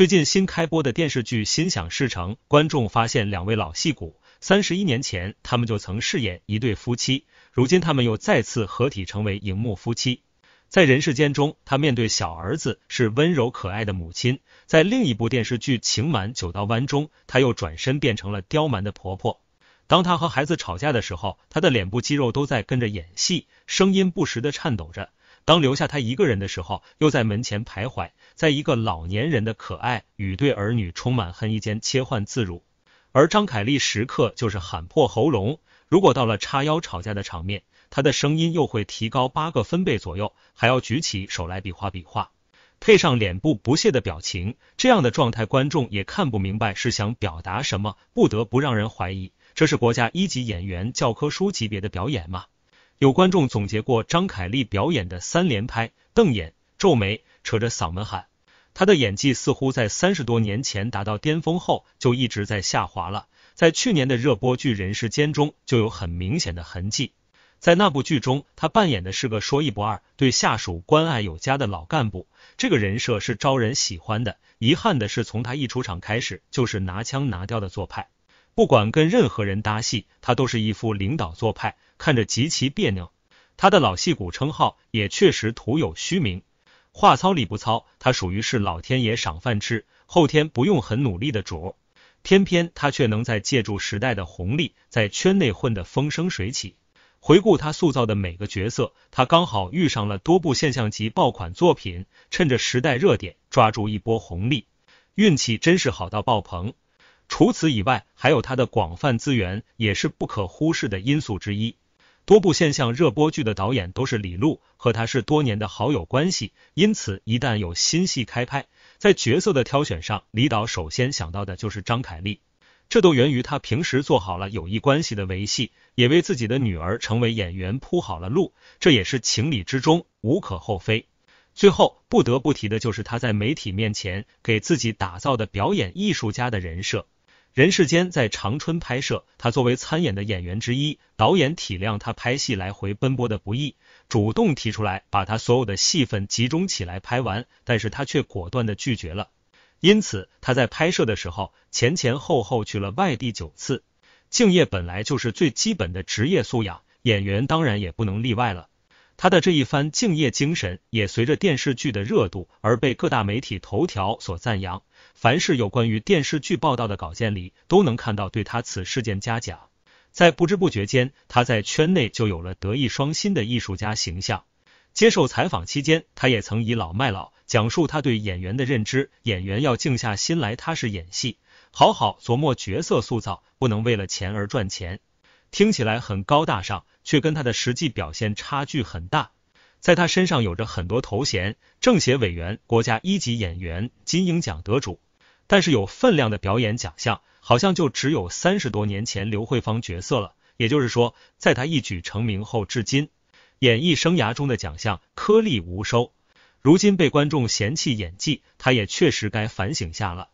最近新开播的电视剧《心想事成》，观众发现两位老戏骨，三十一年前他们就曾饰演一对夫妻，如今他们又再次合体成为荧幕夫妻。在《人世间》中，他面对小儿子是温柔可爱的母亲；在另一部电视剧《情满九道弯》中，他又转身变成了刁蛮的婆婆。当他和孩子吵架的时候，他的脸部肌肉都在跟着演戏，声音不时的颤抖着。当留下他一个人的时候，又在门前徘徊，在一个老年人的可爱与对儿女充满恨意间切换自如。而张凯丽时刻就是喊破喉咙，如果到了叉腰吵架的场面，她的声音又会提高八个分贝左右，还要举起手来比划比划，配上脸部不屑的表情，这样的状态，观众也看不明白是想表达什么，不得不让人怀疑，这是国家一级演员教科书级别的表演吗？有观众总结过张凯丽表演的三连拍：瞪眼、皱眉、扯着嗓门喊。她的演技似乎在三十多年前达到巅峰后，就一直在下滑了。在去年的热播剧《人世间》中就有很明显的痕迹。在那部剧中，她扮演的是个说一不二、对下属关爱有加的老干部，这个人设是招人喜欢的。遗憾的是，从她一出场开始，就是拿腔拿调的做派。不管跟任何人搭戏，他都是一副领导做派，看着极其别扭。他的老戏骨称号也确实徒有虚名，话糙理不糙，他属于是老天爷赏饭吃，后天不用很努力的主。偏偏他却能在借助时代的红利，在圈内混得风生水起。回顾他塑造的每个角色，他刚好遇上了多部现象级爆款作品，趁着时代热点抓住一波红利，运气真是好到爆棚。除此以外，还有他的广泛资源也是不可忽视的因素之一。多部现象热播剧的导演都是李路，和他是多年的好友关系，因此一旦有新戏开拍，在角色的挑选上，李导首先想到的就是张凯丽。这都源于他平时做好了友谊关系的维系，也为自己的女儿成为演员铺好了路，这也是情理之中，无可厚非。最后不得不提的就是他在媒体面前给自己打造的表演艺术家的人设。人世间在长春拍摄，他作为参演的演员之一，导演体谅他拍戏来回奔波的不易，主动提出来把他所有的戏份集中起来拍完，但是他却果断的拒绝了。因此他在拍摄的时候前前后后去了外地九次。敬业本来就是最基本的职业素养，演员当然也不能例外了。他的这一番敬业精神也随着电视剧的热度而被各大媒体头条所赞扬。凡是有关于电视剧报道的稿件里，都能看到对他此事件嘉奖。在不知不觉间，他在圈内就有了德艺双馨的艺术家形象。接受采访期间，他也曾倚老卖老，讲述他对演员的认知：演员要静下心来踏实演戏，好好琢磨角色塑造，不能为了钱而赚钱。听起来很高大上，却跟他的实际表现差距很大。在他身上有着很多头衔，政协委员、国家一级演员、金鹰奖得主，但是有分量的表演奖项好像就只有三十多年前刘慧芳角色了。也就是说，在他一举成名后至今，演艺生涯中的奖项颗粒无收。如今被观众嫌弃演技，他也确实该反省下了。